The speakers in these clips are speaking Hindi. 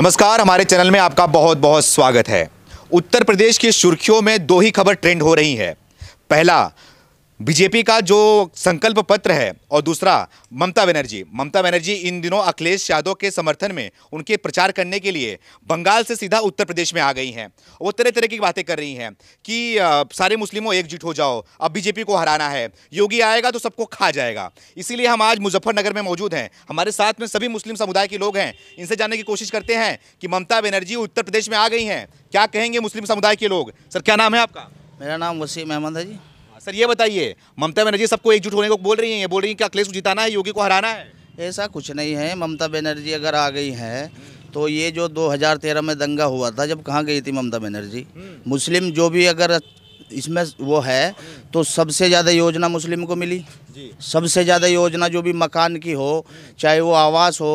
नमस्कार हमारे चैनल में आपका बहुत बहुत स्वागत है उत्तर प्रदेश की सुर्खियों में दो ही खबर ट्रेंड हो रही है पहला बीजेपी का जो संकल्प पत्र है और दूसरा ममता बनर्जी ममता बनर्जी इन दिनों अखिलेश यादव के समर्थन में उनके प्रचार करने के लिए बंगाल से सीधा उत्तर प्रदेश में आ गई हैं वो तरह तरह की बातें कर रही हैं कि सारे मुस्लिमों एकजुट हो जाओ अब बीजेपी को हराना है योगी आएगा तो सबको खा जाएगा इसीलिए हम आज मुजफ्फरनगर में मौजूद हैं हमारे साथ में सभी मुस्लिम समुदाय के लोग हैं इनसे जानने की कोशिश करते हैं कि ममता बनर्जी उत्तर प्रदेश में आ गई हैं क्या कहेंगे मुस्लिम समुदाय के लोग सर क्या नाम है आपका मेरा नाम वसीम अहमद है जी सर ये बताइए ममता बनर्जी सबको एकजुट होने को बोल रही हैं बोल रही हैं कि अखिलेश को जिताना है योगी को हराना है ऐसा कुछ नहीं है ममता बनर्जी अगर आ गई है तो ये जो 2013 में दंगा हुआ था जब कहाँ गई थी ममता बनर्जी मुस्लिम जो भी अगर इसमें वो है तो सबसे ज़्यादा योजना मुस्लिम को मिली सबसे ज़्यादा योजना जो भी मकान की हो चाहे वो आवास हो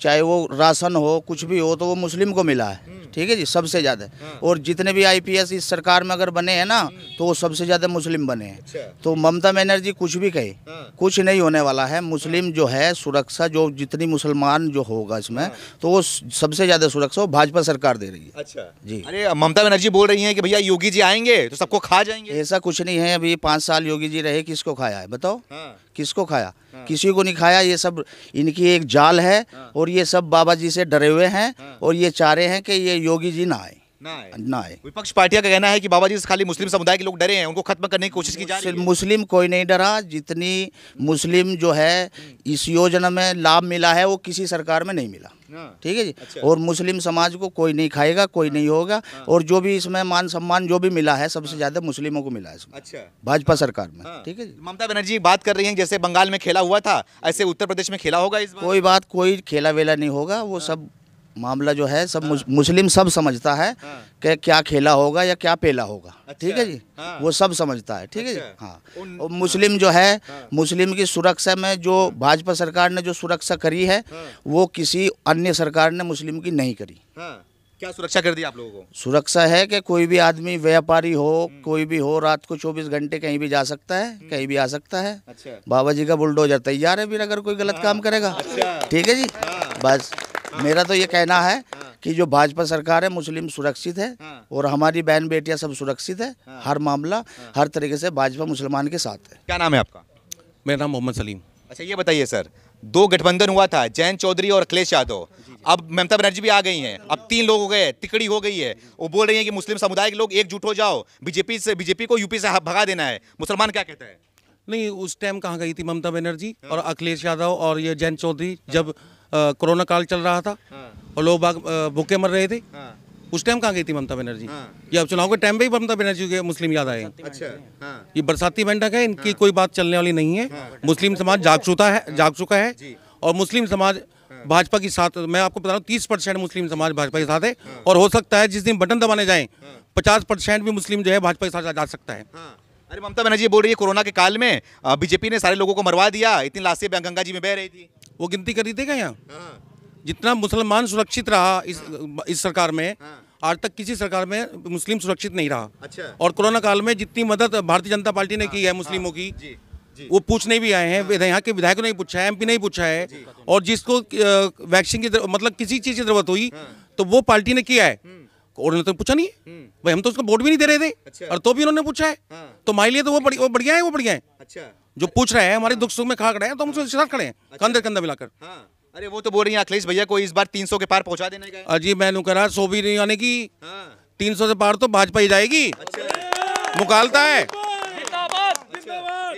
चाहे वो राशन हो कुछ भी हो तो वो मुस्लिम को मिला है हम्म। ठीक है जी सबसे ज़्यादा हाँ। और जितने भी आईपीएस इस सरकार में अगर बने हैं ना हम्म। तो वो सबसे ज़्यादा मुस्लिम बने हैं अच्छा। तो ममता बनर्जी कुछ भी कहे हाँ। कुछ नहीं होने वाला है मुस्लिम हाँ। जो है सुरक्षा जो जितनी मुसलमान जो होगा इसमें तो वो सबसे ज़्यादा सुरक्षा भाजपा सरकार दे रही है अच्छा जी अरे ममता बनर्जी बोल रही है कि भैया योगी जी आएंगे तो सबको खा जाएंगे ऐसा कुछ नहीं है अभी पाँच साल योगी जी रहे किसको खाया है बताओ किसको खाया हाँ। किसी को नहीं खाया ये सब इनकी एक जाल है हाँ। और ये सब बाबा जी से डरे हुए हैं हाँ। और ये चाह रहे हैं कि ये योगी जी ना आए ना आए विपक्ष पार्टियों का कहना है कि बाबा जी से खाली मुस्लिम समुदाय के लोग डरे हैं उनको खत्म करने की कोशिश की जा रही है मुस्लिम कोई नहीं डरा जितनी मुस्लिम जो है इस योजना में लाभ मिला है वो किसी सरकार में नहीं मिला हाँ। ठीक है जी अच्छा। और मुस्लिम समाज को कोई नहीं खाएगा कोई हाँ। नहीं होगा हाँ। और जो भी इसमें मान सम्मान जो भी मिला है सबसे ज्यादा मुस्लिमों को मिला है इसमें अच्छा भाजपा सरकार में ठीक है जी ममता बनर्जी बात कर रही है जैसे बंगाल में खेला हुआ था ऐसे उत्तर प्रदेश में खेला होगा इस कोई बात कोई खेला वेला नहीं होगा वो सब मामला जो है सब हाँ। मुस्लिम सब समझता है हाँ। कि क्या खेला होगा या क्या पेला होगा अच्छा। ठीक है जी हाँ। वो सब समझता है ठीक अच्छा। है जी अच्छा। हाँ और मुस्लिम जो है हाँ। मुस्लिम की सुरक्षा में जो हाँ। भाजपा सरकार ने जो सुरक्षा करी है हाँ। वो किसी अन्य सरकार ने मुस्लिम की नहीं करी क्या सुरक्षा कर दी आप लोगों को सुरक्षा है कि कोई भी आदमी व्यापारी हो हम्म। कोई भी हो रात को 24 घंटे कहीं भी जा सकता है हम्म। कहीं भी आ सकता है अच्छा। बाबा जी का बुलडोजर तैयार है फिर अगर कोई गलत काम करेगा अच्छा। ठीक है जी बस मेरा तो ये हाँ। कहना है हाँ। कि जो भाजपा सरकार है मुस्लिम सुरक्षित है हाँ। और हमारी बहन बेटियां सब सुरक्षित है हर मामला हर तरीके से भाजपा मुसलमान के साथ है क्या नाम है आपका मेरा नाम मोहम्मद सलीम अच्छा ये बताइए सर दो गठबंधन हुआ था जैन चौधरी और अखिलेश यादव अब ममता बनर्जी भी आ गई हैं अब तीन लोग हो गए तिकड़ी हो गई है वो बोल रही हैं कि मुस्लिम समुदाय के लोग एकजुट हो जाओ बीजेपी से बीजेपी को यूपी से भगा देना है मुसलमान क्या कहता है नहीं उस टाइम कहाँ गई थी ममता बनर्जी और अखिलेश यादव और ये जैन चौधरी जब कोरोना काल चल रहा था हाँ। और लोग बाग भूखे मर रहे थे हाँ। उस टाइम कहाँ गई थी ममता बनर्जी हाँ। ये अब चुनाव के टाइम पे ही ममता बनर्जी के मुस्लिम याद आए अच्छा ये बरसाती बैठक है इनकी कोई बात चलने वाली नहीं है मुस्लिम समाज जाग चुका है जाग चुका है और मुस्लिम समाज भाजपा के साथ मैं आपको बता रहा हूँ तीस परसेंट मुस्लिम समाज भाजपा के साथ है और हो सकता है जिस दिन बटन दबाने जाए पचास परसेंट भी मुस्लिम जो है भाजपा के साथ जा सकता है अरे ममता बनर्जी बोल रही है कोरोना के काल में बीजेपी ने सारे लोगों को मरवा दिया इतनी लाशें गंगा जी में बह रही थी वो गिनती कर क्या यहाँ हाँ। जितना मुसलमान सुरक्षित रहा इस हाँ। सरकार में हाँ। आज तक किसी सरकार में मुस्लिम सुरक्षित नहीं रहा अच्छा और कोरोना काल में जितनी मदद भारतीय जनता पार्टी ने की है मुस्लिमों की जी, जी। वो पूछने भी आए हैं यहाँ के विधायकों ने पूछा है एमपी ने पूछा है और जिसको वैक्सीन की मतलब किसी चीज़ की जरूरत हुई तो वो पार्टी ने किया है हम्म। उन्होंने तो पूछा नहीं हम्म। भाई हम तो उसको वोट भी नहीं दे रहे थे अच्छा। और तो भी उन्होंने पूछा है हाँ। तो हमारे लिए तो वो बढ़िया वो बढ़िया है वो बढ़िया है अच्छा जो पूछ रहे हैं हमारे दुख सुख में खा खड़े हैं तो हम उसके साथ खड़े हैं अच्छा। कंधे कंधा मिलाकर हाँ। अरे वो तो बोल रही है अखिलेश भैया को इस बार तीन के पार पहुँचा देने का अजी मैं कह रहा सो भी नहीं आने की हाँ। तीन से पार तो भाजपा ही जाएगी अच्छा। मुकालता है अच्छा। हाँ,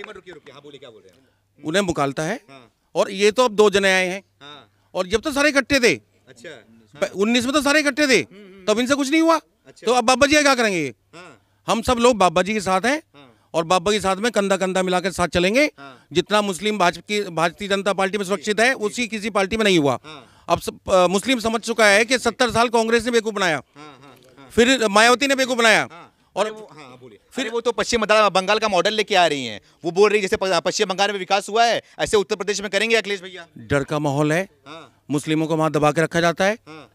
उन्हें मुकालता है और ये तो अब दो जने आए हैं और जब तो सारे इकट्ठे थे अच्छा उन्नीस में तो सारे इकट्ठे थे हम्म। तब इनसे कुछ नहीं हुआ अच्छा। तो अब बाबा जी क्या करेंगे हाँ। हम सब लोग बाबा जी के साथ हैं हाँ। और बाबा के साथ में कंधा कंधा मिलाकर साथ चलेंगे हाँ। जितना मुस्लिम भाजपा भारतीय जनता पार्टी में सुरक्षित है उसी किसी पार्टी में नहीं हुआ हाँ। अब आ, मुस्लिम समझ चुका है कि सत्तर साल कांग्रेस ने बेकूफ बनाया हाँ, हाँ, फिर मायावती ने बेकूफ बनाया और वो, हाँ, फिर वो तो पश्चिम बंगाल का मॉडल लेके आ रही हैं वो बोल रही है जैसे पश्चिम बंगाल में विकास हुआ है ऐसे उत्तर प्रदेश में करेंगे अखिलेश भैया डर का माहौल है हाँ। मुस्लिमों को वहां दबा के रखा जाता है हाँ।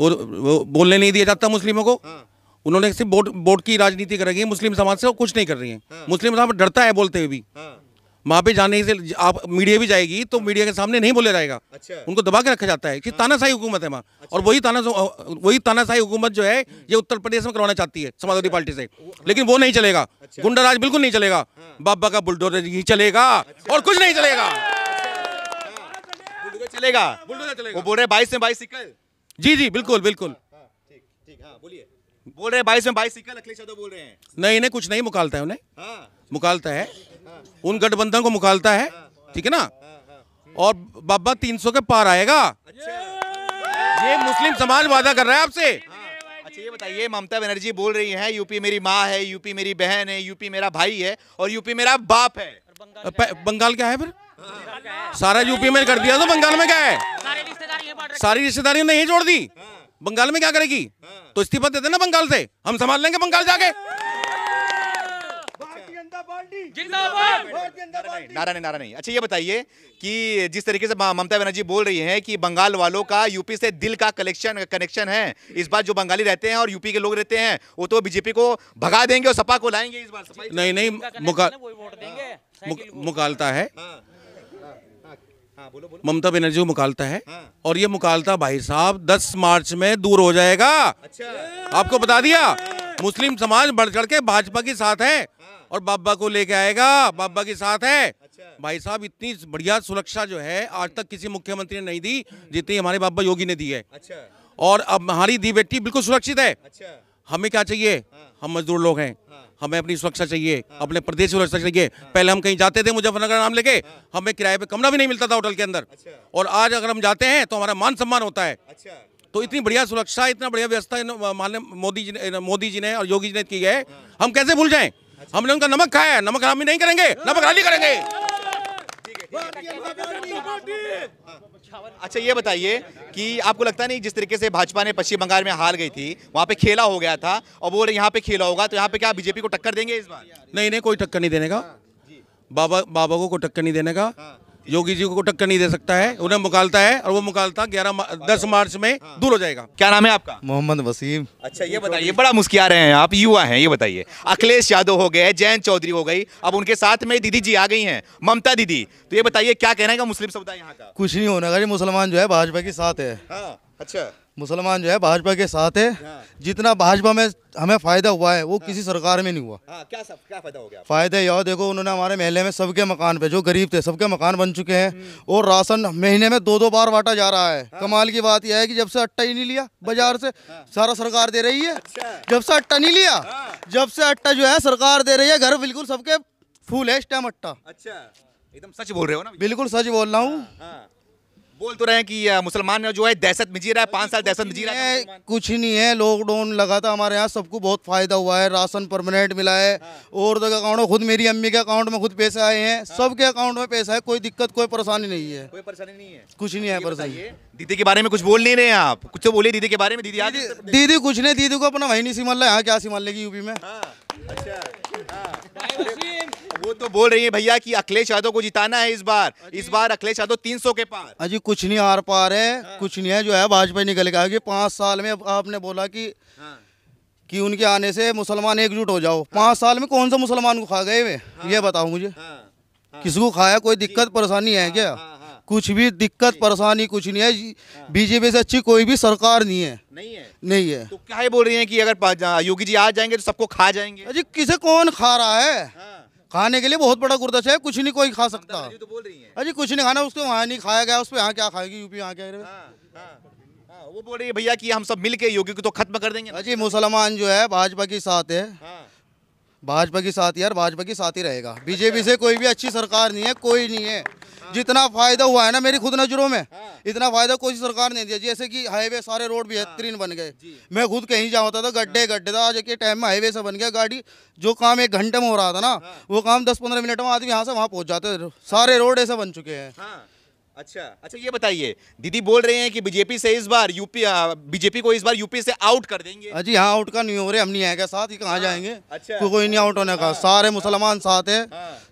और वो बोलने नहीं दिया जाता मुस्लिमों को हाँ। उन्होंने सिर्फ बोर्ड बोर्ड की राजनीति कर रही है मुस्लिम समाज से वो कुछ नहीं कर रही है हाँ। मुस्लिम समाज डरता है बोलते हुए भी हाँ। वहाँ पे जाने से आप मीडिया भी जाएगी तो हाँ। मीडिया के सामने नहीं बोला जाएगा अच्छा। उनको दबा के रखा जाता है कि हाँ। तानाशाही हुकूमत है वहाँ अच्छा। और वही ताना वही तानाशाही हुकूमत जो है हम्म। ये उत्तर प्रदेश में करवाना चाहती है समाजवादी अच्छा। पार्टी से हाँ। लेकिन वो नहीं चलेगा गुंडा अच्छा। गुंडाराज बिल्कुल नहीं चलेगा बाबा का बुलडोजर ही चलेगा अच्छा। और कुछ नहीं चलेगा चलेगा वो बोल रहे बाईस में बाईस सिकल जी जी बिल्कुल बिल्कुल हाँ, हाँ, ठीक ठीक हाँ, बोलिए बोल रहे हैं बाईस में बाईस सिक्का अखिलेश यादव बोल रहे हैं नहीं नहीं कुछ नहीं मुकालता है उन्हें मुकालता है उन गठबंधन को मुकालता है ठीक है ना और बाबा तीन सौ के पार आएगा अच्छा। ये मुस्लिम समाज वादा कर रहा है आपसे अच्छा ये बताइए ममता बनर्जी बोल रही हैं यूपी मेरी माँ है यूपी मेरी बहन है यूपी मेरा भाई है और यूपी मेरा बाप है बंगाल क्या है फिर सारा यूपी में कर दिया तो बंगाल में क्या है सारी रिश्तेदारियों नहीं जोड़ दी बंगाल में क्या करेगी तो इस्तीफा देते ना बंगाल से हम संभाल लेंगे बंगाल जाके नारा नहीं नारा नहीं अच्छा ये बताइए कि जिस तरीके से ममता बनर्जी बोल रही हैं कि बंगाल वालों का यूपी से दिल का कलेक्शन कनेक्शन है इस बार जो बंगाली रहते हैं और यूपी के लोग रहते हैं वो तो बीजेपी को भगा देंगे और सपा को लाएंगे इस बार नहीं नहीं मुकालता है हाँ। हाँ, ममता बनर्जी को मुकालता है हाँ। और ये मुकालता भाई साहब 10 मार्च में दूर हो जाएगा अच्छा आपको बता दिया मुस्लिम समाज बढ़ चढ़ के भाजपा के साथ है हाँ। और बाबा को लेके आएगा बाबा के साथ है अच्छा। भाई साहब इतनी बढ़िया सुरक्षा जो है आज तक किसी मुख्यमंत्री ने नहीं दी जितनी हमारे बाबा योगी ने दी है अच्छा। और अब हमारी दी बेटी बिल्कुल सुरक्षित है अच्छा। हमें क्या चाहिए हाँ। हम मजदूर लोग हैं हमें अपनी सुरक्षा चाहिए अपने प्रदेश की सुरक्षा चाहिए पहले हम कहीं जाते थे मुजफ्फरनगर नाम लेके हाँ। हमें किराए पे कमरा भी नहीं मिलता था होटल के अंदर अच्छा। और आज अगर हम जाते हैं तो हमारा मान सम्मान होता है अच्छा। तो इतनी बढ़िया सुरक्षा इतना बढ़िया व्यवस्था मोदी जी ने मोदी जी ने और योगी जी ने की है हाँ। हम कैसे भूल जाए अच्छा। हमने उनका नमक खाया है नमक हम नहीं करेंगे हाँ। नमक हाली करेंगे अच्छा ये बताइए कि आपको लगता नहीं जिस तरीके से भाजपा ने पश्चिम बंगाल में हार गई थी वहाँ पे खेला हो गया था और वो यहाँ पे खेला होगा तो यहाँ पे क्या बीजेपी को टक्कर देंगे इस बार नहीं नहीं कोई टक्कर नहीं देने का हाँ, बाबा बाबा को कोई टक्कर नहीं देने का हाँ। योगी जी को टक्कर नहीं दे सकता है उन्हें मुकालता है और वो मुकालता ग्यारह दस मार्च में हाँ। दूर हो जाएगा क्या नाम है आपका मोहम्मद वसीम अच्छा ये बताइए बड़ा मुस्किया रहे हैं आप युवा हैं ये बताइए अखिलेश यादव हो गए जयंत चौधरी हो गई अब उनके साथ में दीदी जी आ गई हैं ममता दीदी तो ये बताइए क्या कहना है मुस्लिम समुदाय यहाँ का कुछ नहीं होना मुसलमान जो है भाजपा के साथ है हाँ, अच्छा मुसलमान जो है भाजपा के साथ है हाँ। जितना भाजपा में हमें फ़ायदा हुआ है वो हाँ। किसी सरकार में नहीं हुआ हाँ, क्या सब क्या फायदा हो गया फ़ायदा यह देखो उन्होंने हमारे महल में सबके मकान पे जो गरीब थे सबके मकान बन चुके हैं हम्म। और राशन महीने में दो दो बार बांटा जा रहा है हाँ। कमाल की बात यह है कि जब से अट्टा ही नहीं लिया अच्छा। बाजार से हाँ। सारा सरकार दे रही है अच्छा। जब से अट्टा नहीं लिया हाँ। जब से अट्टा जो है सरकार दे रही है घर बिल्कुल सबके फूल है इस टाइम अट्टा अच्छा एकदम सच बोल रहे हो ना बिल्कुल सच बोल रहा हूँ बोल तो रहे हैं कि मुसलमान जो है दहशत में जी रहा है पाँच साल दहशत में जी रहा है कुछ ही नहीं है लॉकडाउन लगा था हमारे यहाँ सबको बहुत फायदा हुआ है राशन परमानेंट मिला है हाँ। और तो अकाउंट खुद मेरी अम्मी के अकाउंट में खुद पैसे आए हैं हाँ। सबके अकाउंट में पैसा है कोई दिक्कत कोई परेशानी नहीं है कोई परेशानी नहीं है कुछ नहीं है अच्छा, परेशानी दीदी के बारे में कुछ बोल नहीं रहे हैं आप कुछ तो बोले दीदी के बारे में दीदी आज दीदी कुछ नहीं दीदी को अपना वही नहीं सिमल रहा है क्या सिमल लेगी यूपी में हाँ, अच्छा, हाँ। वो तो बोल रही है भैया कि अखिलेश यादव को जिताना है इस बार इस बार अखिलेश यादव 300 के पार अजी कुछ नहीं हार पा रहे हाँ। कुछ नहीं है जो है भाजपा निकल गया आगे पांच साल में आपने बोला कि कि उनके आने से मुसलमान एकजुट हो जाओ हाँ। साल में कौन सा मुसलमान को खा गए वे ये बताओ मुझे किसको खाया कोई दिक्कत परेशानी है क्या कुछ भी दिक्कत परेशानी कुछ नहीं है हाँ। बीजेपी से अच्छी कोई भी सरकार नहीं है नहीं है नहीं है तो क्या बोल रही है कि अगर योगी जी आ जाएंगे तो सबको खा जाएंगे अजी किसे कौन खा रहा है हाँ। खाने के लिए बहुत बड़ा गुर्दश है कुछ नहीं कोई खा सकता तो बोल रही है अजी कुछ नहीं खाना उसको वहाँ नहीं खाया गया उस पर यहाँ क्या खाएगी यूपी यहाँ क्या हाँ, वो बोल रही है भैया कि हम सब मिलके योगी को तो खत्म कर देंगे अजी मुसलमान जो है भाजपा के साथ है भाजपा की साथ यार भाजपा की साथ ही रहेगा बीजेपी से कोई भी अच्छी सरकार नहीं है कोई नहीं है जितना फायदा हुआ है ना मेरी खुद नजरों में हाँ। इतना फायदा कोई सरकार ने दिया जैसे कि हाईवे सारे रोड बेहतरीन बन गए मैं खुद कहीं जा होता था गड्ढे गड्ढे था आज के टाइम में हाईवे से बन गया गाड़ी जो काम एक घंटे में हो रहा था ना हाँ। वो काम दस पंद्रह मिनट में आदमी यहाँ से वहाँ पहुँच जाते सारे रोड ऐसे बन चुके हैं हाँ। अच्छा अच्छा ये बताइए दीदी बोल रहे हैं कि बीजेपी से इस बार यूपी बीजेपी को इस बार यूपी से आउट कर देंगे अजी हाँ आउट का नहीं हो रहे हम नहीं आएगा साथ ही कहाँ हाँ, जाएंगे अच्छा कोई नहीं आउट होने का हाँ, सारे हाँ। मुसलमान साथ है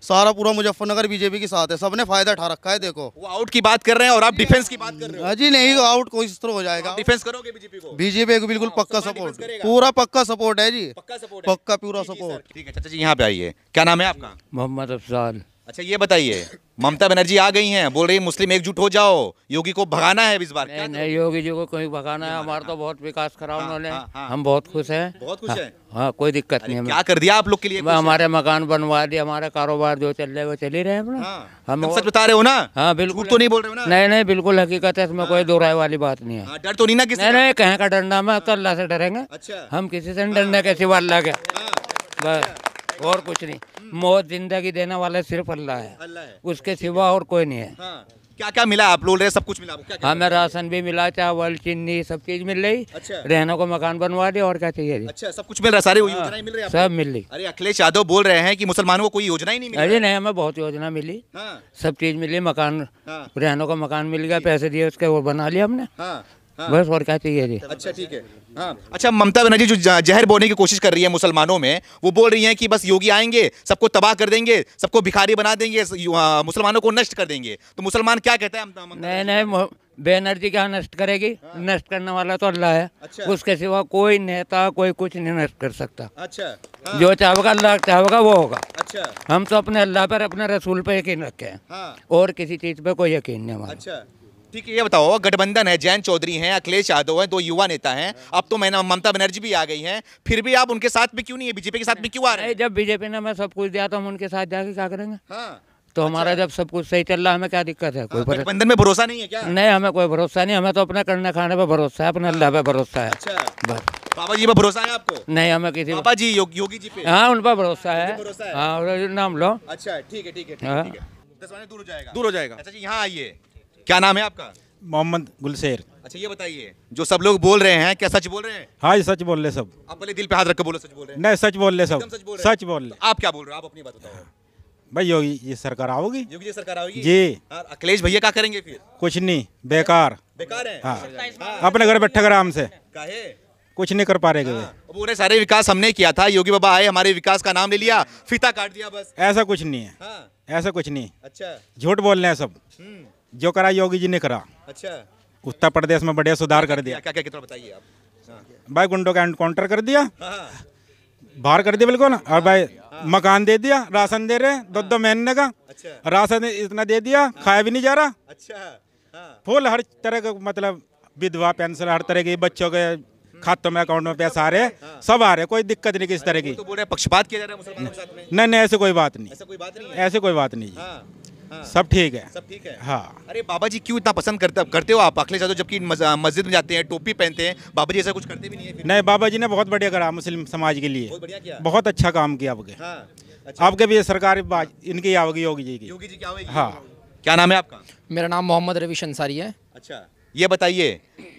सारा पूरा मुजफ्फरनगर बीजेपी के साथ है सबने फायदा उठा रखा है देखो वो आउट की बात कर रहे हैं और आप डिफेंस की बात कर रहे हैं अजी नहीं आउट को इस तरह हो जाएगा डिफेंस करोगे बीजेपी को बीजेपी को बिल्कुल पक्का सपोर्ट पूरा पक्का सपोर्ट है जी पक्का पूरा सपोर्ट ठीक है चाचा जी यहाँ पे आइए क्या नाम है आपका मोहम्मद अफजान अच्छा ये बताइए ममता बनर्जी आ गई हैं बोल रही मुस्लिम एकजुट हो जाओ योगी को भगाना है इस बार नहीं, नहीं योगी जी को कहीं भगाना है हमारा तो बहुत विकास करा हाँ, उन्होंने हाँ, हाँ, हम बहुत खुश हैं बहुत खुश हैं हाँ, हाँ कोई दिक्कत नहीं क्या कर दिया आप लोग के लिए हमारे मकान बनवा दिए हमारे कारोबार जो चल रहे वो चल ही रहे हाँ, हम सच बता रहे हो ना हाँ बिल्कुल तो नहीं बोल रहे नहीं नहीं बिल्कुल हकीकत है इसमें कोई दोहराए वाली बात नहीं है डर तो नहीं ना किसी नहीं कहें का डरना मैं तो अल्लाह से डरेंगे अच्छा। हम किसी से डरने के बात लगे बस और कुछ नहीं मौत जिंदगी देने वाले सिर्फ अल्लाह है उसके सिवा और कोई नहीं है हाँ। क्या क्या मिला आप लोग रहे सब कुछ मिला क्या हमें राशन भी मिला चावल चीनी सब चीज मिल रही अच्छा रहने को मकान बनवा दिया और क्या चाहिए अच्छा सब कुछ मिल रहा है सारी हाँ, मिल रही सब मिल रही अरे अखिलेश यादव बोल रहे हैं कि मुसलमानों को कोई योजना ही नहीं मिली अरे नहीं हमें बहुत योजना मिली हाँ। सब चीज मिली मकान रहने को मकान मिल गया पैसे दिए उसके वो बना लिया हमने हाँ। बस और क्या चाहिए जी अच्छा ठीक है हाँ अच्छा ममता बनर्जी जो जहर बोने की कोशिश कर रही है मुसलमानों में वो बोल रही हैं कि बस योगी आएंगे सबको तबाह कर देंगे सबको भिखारी बना देंगे हाँ, मुसलमानों को नष्ट कर देंगे तो मुसलमान क्या कहते हैं नहीं नहीं बेनर्जी क्या नष्ट करेगी हाँ। नष्ट करने वाला तो अल्लाह है अच्छा। उसके सिवा कोई नेता कोई कुछ नहीं नष्ट कर सकता अच्छा हाँ। जो चाहेगा अल्लाह चाहेगा वो होगा अच्छा हम तो अपने अल्लाह पर अपने रसूल पर यकीन रखे हैं और किसी चीज़ पर कोई यकीन नहीं हमारा अच्छा ठीक है ये बताओ गठबंधन है जैन चौधरी हैं अखिलेश यादव हैं दो युवा नेता हैं अब तो मैं ममता बनर्जी भी आ गई हैं फिर भी आप उनके साथ में क्यों नहीं है बीजेपी के साथ में क्यों आ रहे हैं जब बीजेपी ने हमें सब कुछ दिया तो हम उनके साथ जाके क्या करेंगे हाँ तो अच्छा। हमारा जब सब कुछ सही चल रहा है हमें क्या दिक्कत है कोई हाँ, गठबंधन में भरोसा नहीं है क्या नहीं हमें कोई भरोसा नहीं हमें तो अपने करने खाने पर भरोसा है अपने अल्लाह पे भरोसा है पापा अच्छा। जी पे भरोसा है आपको नहीं हमें किसी पापा जी योगी जी पे हाँ उन पर भरोसा है हाँ नाम लो अच्छा ठीक है ठीक है हाँ। दूर हो जाएगा दूर हो जाएगा अच्छा जी यहाँ आइए क्या नाम है आपका मोहम्मद गुलशेर अच्छा ये बताइए जो सब लोग बोल रहे हैं क्या सच बोल रहे हैं हाँ जी सच बोल रहे सब आप भले दिल पे हाथ रख के बोलो सच बोल रहे हैं नहीं सच बोल रहे सब सच बोल रहे सच बोल तो आप क्या बोल रहे हो आप अपनी बात बताओ भाई योगी ये सरकार आओगी योगी जी सरकार आओगी जी अखिलेश भैया क्या करेंगे फिर कुछ नहीं बेकार बेकार है हाँ अपने घर बैठे आराम से कुछ नहीं कर पा रहे हाँ। सारे विकास हमने किया था योगी बाबा आए हमारे विकास का नाम ले लिया फीता काट दिया बस ऐसा कुछ नहीं है हाँ। ऐसा कुछ नहीं अच्छा झूठ बोल रहे हैं सब हम्म। जो करा योगी जी ने करा अच्छा उत्तर प्रदेश में बढ़िया सुधार कर दिया क्या क्या कितना बताइए आप हाँ। भाई गुंडों का एनकाउंटर कर दिया हाँ, हाँ। बाहर कर दिया बिल्कुल और हाँ। भाई हाँ। मकान दे दिया राशन दे रहे दो दो महीने का अच्छा। राशन इतना दे दिया खाया भी नहीं जा रहा अच्छा फुल हर तरह का मतलब विधवा पेंशन हर तरह की बच्चों के खातों में अकाउंट में पैसा आ रहे हाँ। सब आ रहे कोई दिक्कत नहीं किसी तरह की तो पक्षपात किया जा रहा है नहीं नहीं ऐसी कोई बात नहीं ऐसी कोई बात नहीं ऐसी कोई बात नहीं हाँ। सब ठीक है सब ठीक है हाँ अरे बाबा जी क्यों इतना पसंद करते करते हो आप अखिलेश यादव जबकि मस्जिद में जाते हैं टोपी पहनते हैं बाबा जी ऐसा कुछ करते भी नहीं है नहीं बाबा जी ने बहुत बढ़िया करा मुस्लिम समाज के लिए बहुत, बहुत अच्छा काम किया आपके हाँ, अच्छा। आपके भी सरकार इनकी आओगी योगी जी की योगी जी की हाँ क्या नाम है आपका मेरा नाम मोहम्मद रवि अंसारी है अच्छा ये बताइए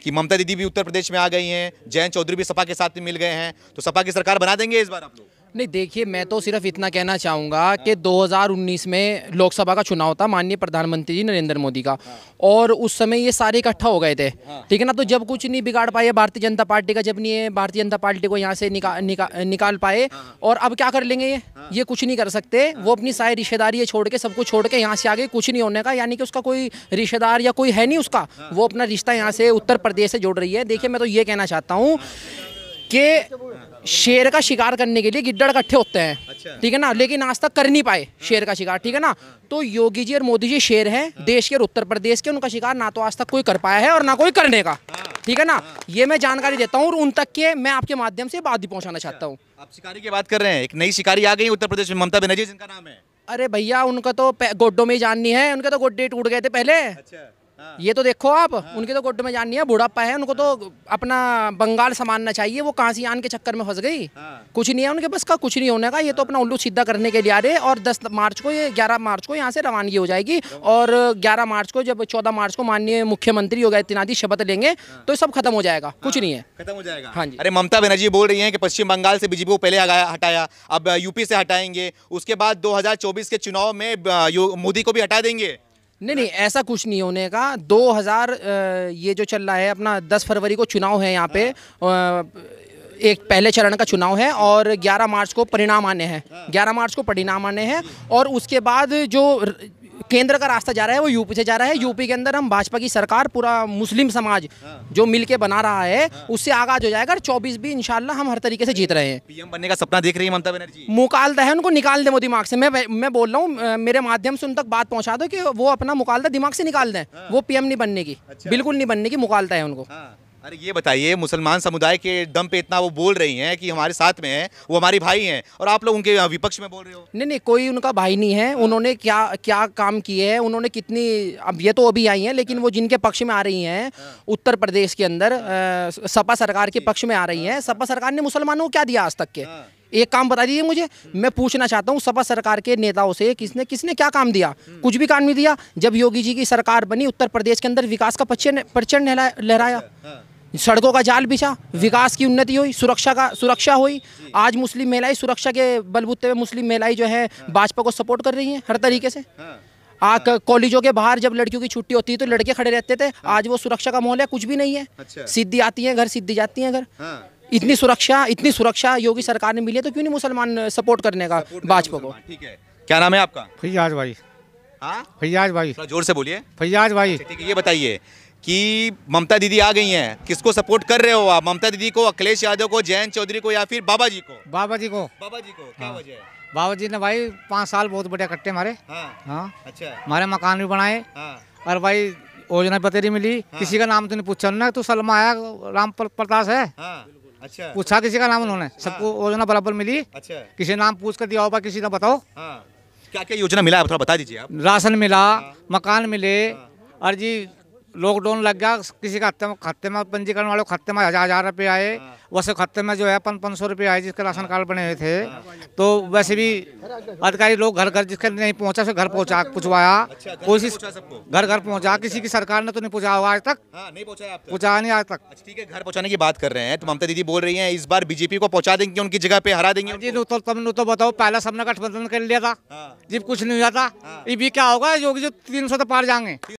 कि ममता दीदी भी उत्तर प्रदेश में आ गई हैं जयंत चौधरी भी सपा के साथ मिल गए हैं तो सपा की सरकार बना देंगे इस बार आप लोग नहीं देखिए मैं तो सिर्फ इतना कहना चाहूँगा कि 2019 में लोकसभा का चुनाव था माननीय प्रधानमंत्री जी नरेंद्र मोदी का और उस समय ये सारे इकट्ठा हो गए थे हाँ। ठीक है ना तो जब कुछ नहीं बिगाड़ पाए भारतीय जनता पार्टी का जब नहीं ये भारतीय जनता पार्टी को यहाँ से निका, निका, निकाल पाए हाँ। और अब क्या कर लेंगे ये हाँ। ये कुछ नहीं कर सकते वो अपनी सारी रिश्तेदारी छोड़ के सबको छोड़ के यहाँ से आगे कुछ नहीं होने का यानी कि उसका कोई रिश्तेदार या कोई है नहीं उसका वो अपना रिश्ता यहाँ से उत्तर प्रदेश से जोड़ रही है देखिए मैं तो ये कहना चाहता हूँ कि शेर का शिकार करने के लिए गिद्दड़ इकट्ठे होते हैं अच्छा। ठीक है ना लेकिन आज तक कर नहीं पाए शेर का शिकार ठीक है ना हाँ, हाँ। तो योगी जी और मोदी जी शेर हैं हाँ। देश के और उत्तर प्रदेश के उनका शिकार ना तो आज तक कोई कर पाया है और ना कोई करने का ठीक है ना ये मैं जानकारी देता हूँ और उन तक के मैं आपके माध्यम से बात भी पहुँचाना अच्छा, चाहता हूँ आप शिकारी की बात कर रहे हैं एक नई शिकारी आ गई उत्तर प्रदेश में ममता बनर्जी जिनका नाम है अरे भैया उनका तो गोड्डो में ही जाननी है उनके तो गोड्डे टूट गए थे पहले अच्छा। हाँ। ये तो देखो आप हाँ। उनके तो गुड में जान नहीं है बुढ़ापा है उनको तो अपना बंगाल समानना चाहिए वो कहाँ आन के चक्कर में फंस गई हाँ। कुछ नहीं है उनके बस का कुछ नहीं होने का ये तो अपना उल्लू सीधा करने के लिए आ रहे और दस मार्च को ये ग्यारह मार्च को यहाँ से रवानगी हो जाएगी और ग्यारह मार्च को जब चौदह मार्च को माननीय मुख्यमंत्री योगी आदित्यनाथ शपथ लेंगे तो सब खत्म हो जाएगा कुछ नहीं है खत्म हो जाएगा हाँ जी अरे ममता बनर्जी बोल रही है कि पश्चिम बंगाल से बीजेपी को पहले हटाया अब यूपी से हटाएंगे उसके बाद दो के चुनाव में मोदी को भी हटा देंगे नहीं नहीं ऐसा कुछ नहीं होने का 2000 ये जो चल रहा है अपना 10 फरवरी को चुनाव है यहाँ पे हाँ। एक पहले चरण का चुनाव है और 11 मार्च को परिणाम आने हैं 11 हाँ। मार्च को परिणाम आने हैं और उसके बाद जो केंद्र का रास्ता जा रहा है वो यूपी से जा रहा है हाँ। यूपी के अंदर हम भाजपा की सरकार पूरा मुस्लिम समाज हाँ। जो मिलके बना रहा है हाँ। उससे आगाज हो जाएगा चौबीस भी इनशाला हम हर तरीके से जीत रहे हैं पीएम बनने का सपना देख रही है ममता बनर्जी मुकालदा है उनको निकाल दे वो दिमाग से मैं मैं बोल रहा हूँ मेरे माध्यम से उन तक बात पहुँचा दो कि वो अपना मुकालदा दिमाग से निकाल दें वो पीएम नहीं बनने की अच्छा। बिल्कुल नहीं बनने की मुकालता है उनको अरे ये बताइए मुसलमान समुदाय के दम पे इतना वो बोल रही हैं कि हमारे साथ में है वो हमारे भाई हैं और आप लोग उनके विपक्ष में बोल रहे हो नहीं नहीं कोई उनका भाई नहीं है उन्होंने क्या क्या काम किए हैं उन्होंने कितनी अब ये तो अभी आई हैं लेकिन वो जिनके पक्ष में आ रही हैं हाँ। उत्तर प्रदेश के अंदर सपा सरकार के पक्ष में आ रही हैं हाँ, हाँ। सपा सरकार ने मुसलमानों को क्या दिया आज तक के एक काम बता दीजिए मुझे मैं पूछना चाहता हूँ सपा सरकार के नेताओं से किसने किसने क्या काम दिया हम्म। कुछ भी काम नहीं दिया जब योगी जी की सरकार बनी उत्तर प्रदेश के अंदर विकास का प्रचंड प्रचंड लहराया अच्छा, सड़कों का जाल बिछा विकास की उन्नति हुई सुरक्षा का सुरक्षा हुई आज मुस्लिम महिलाएं सुरक्षा के बलबूते में मुस्लिम महिलाएं जो है हाँ। भाजपा को सपोर्ट कर रही हैं हर तरीके से हाँ। आ हाँ। कॉलेजों के बाहर जब लड़कियों की छुट्टी होती है तो लड़के खड़े रहते थे आज वो सुरक्षा का माहौल है कुछ भी नहीं है अच्छा। सीधी आती है घर सीधी जाती है घर इतनी सुरक्षा इतनी सुरक्षा योगी सरकार ने मिली है तो क्यों नहीं मुसलमान सपोर्ट करने का भाजपा को ठीक है क्या नाम है आपका फैयाज भाई फैयाज भाई जोर से बोलिए फैयाज भाई अच्छा, ये बताइए कि ममता दीदी आ गई हैं किसको सपोर्ट कर रहे हो आप ममता दीदी को अखिलेश यादव को जयंत चौधरी को या फिर बाबा जी को बाबा जी को बाबा जी को क्या हाँ। वजह है बाबा जी ने भाई पाँच साल बहुत बढ़िया कट्टे हमारे हाँ, हाँ अच्छा हमारे मकान भी बनाए हाँ, और भाई योजना पतेरी मिली हाँ, किसी का नाम तो नहीं पूछा ना तो सलमा आया राम प्रताश है हाँ। अच्छा पूछा किसी का नाम उन्होंने हाँ। सबको योजना बराबर मिली अच्छा किसी नाम पूछ कर दिया होगा किसी का बताओ क्या क्या योजना मिला थोड़ा बता दीजिए आप राशन मिला मकान मिले और जी लॉकडाउन लग गया किसी का खाते में खाते में पंजीकरण वालों खाते में हज़ार हज़ार रुपये आए हाँ। वैसे खाते में जो है अपन पाँच सौ रुपये आए जिसके राशन कार्ड बने हुए थे हाँ। तो वैसे भी अधिकारी लोग घर घर जिसके नहीं पहुंचा से घर पहुंचा पूछवाया अच्छा, कोशिश घर घर पहुंचा अच्छा। किसी की सरकार ने तो नहीं पूछा होगा आज हाँ, तक पहुंचा नहीं आज तक अच्छा, ठीक है घर पहुँचाने की बात कर रहे हैं तो ममता दीदी बोल रही है इस बार बीजेपी को पहुँचा देंगे उनकी जगह पे हरा देंगे जी तो, तो- तुम तो बताओ पहला सबने गठबंधन कर लिया था जब कुछ नहीं हुआ था ये भी क्या होगा योगी जो तीन सौ तो पार जाएंगे